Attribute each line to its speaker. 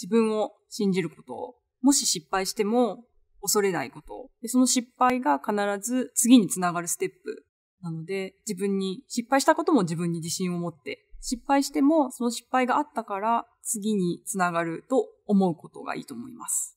Speaker 1: 自分を信じること、もし失敗しても恐れないことで、その失敗が必ず次につながるステップなので、自分に、失敗したことも自分に自信を持って、失敗してもその失敗があったから次につながると思うことがいいと思います。